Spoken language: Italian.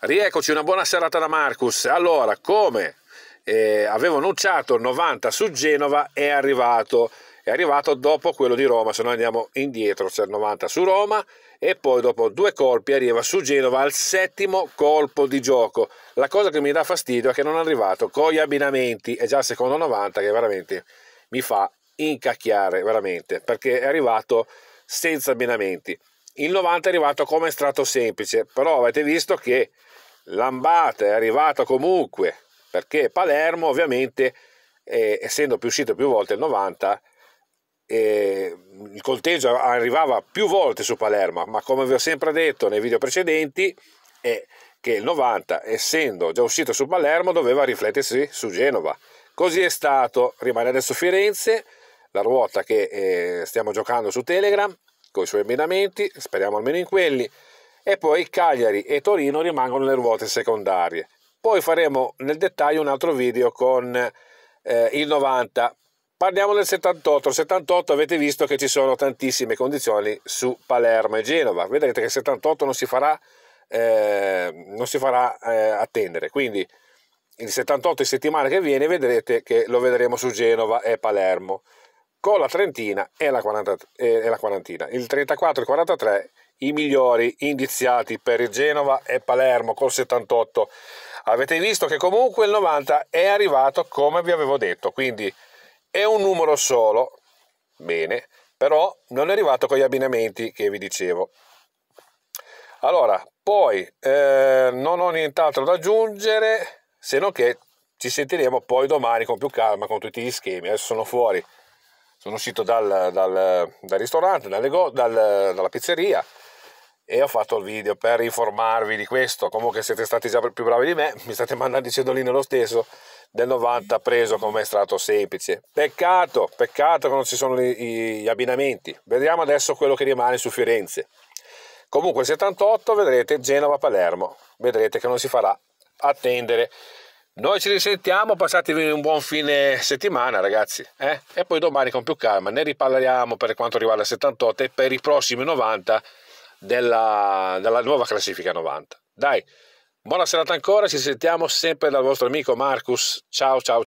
Rieccoci, una buona serata da Marcus. Allora, come eh, avevo annunciato, il 90 su Genova è arrivato. È arrivato dopo quello di Roma, se noi andiamo indietro, c'è il 90 su Roma e poi dopo due colpi arriva su Genova al settimo colpo di gioco. La cosa che mi dà fastidio è che non è arrivato con gli abbinamenti, è già il secondo 90 che veramente mi fa incacchiare, veramente, perché è arrivato senza abbinamenti. Il 90 è arrivato come strato semplice, però avete visto che l'ambata è arrivata comunque, perché Palermo ovviamente, eh, essendo più uscito più volte il 90, eh, il conteggio arrivava più volte su Palermo, ma come vi ho sempre detto nei video precedenti, è che il 90, essendo già uscito su Palermo, doveva riflettersi su Genova. Così è stato, rimane adesso Firenze, la ruota che eh, stiamo giocando su Telegram, con i suoi emendamenti, speriamo almeno in quelli, e poi Cagliari e Torino rimangono le ruote secondarie. Poi faremo nel dettaglio un altro video con eh, il 90. Parliamo del 78. 78 avete visto che ci sono tantissime condizioni su Palermo e Genova. Vedrete che il 78 non si farà, eh, non si farà eh, attendere. Quindi il 78 in settimana che viene vedrete che lo vedremo su Genova e Palermo con la trentina e la, 40, e la quarantina. Il 34 e il 43 i migliori indiziati per Genova e Palermo col 78. Avete visto che comunque il 90 è arrivato come vi avevo detto, quindi è un numero solo, bene, però non è arrivato con gli abbinamenti che vi dicevo. Allora, poi eh, non ho nient'altro da aggiungere se non che ci sentiremo poi domani con più calma con tutti gli schemi. Adesso sono fuori sono uscito dal, dal, dal ristorante, dal, dalla pizzeria e ho fatto il video per informarvi di questo, comunque siete stati già più bravi di me, mi state mandando dicendolino lo stesso, del 90 preso come strato semplice. Peccato, peccato che non ci sono gli abbinamenti. Vediamo adesso quello che rimane su Firenze. Comunque il 78 vedrete Genova-Palermo, vedrete che non si farà attendere noi ci risentiamo, passatevi un buon fine settimana ragazzi eh? e poi domani con più calma ne riparleremo per quanto riguarda il 78 e per i prossimi 90 della, della nuova classifica 90. Dai, buona serata ancora, ci sentiamo sempre dal vostro amico Marcus, ciao ciao.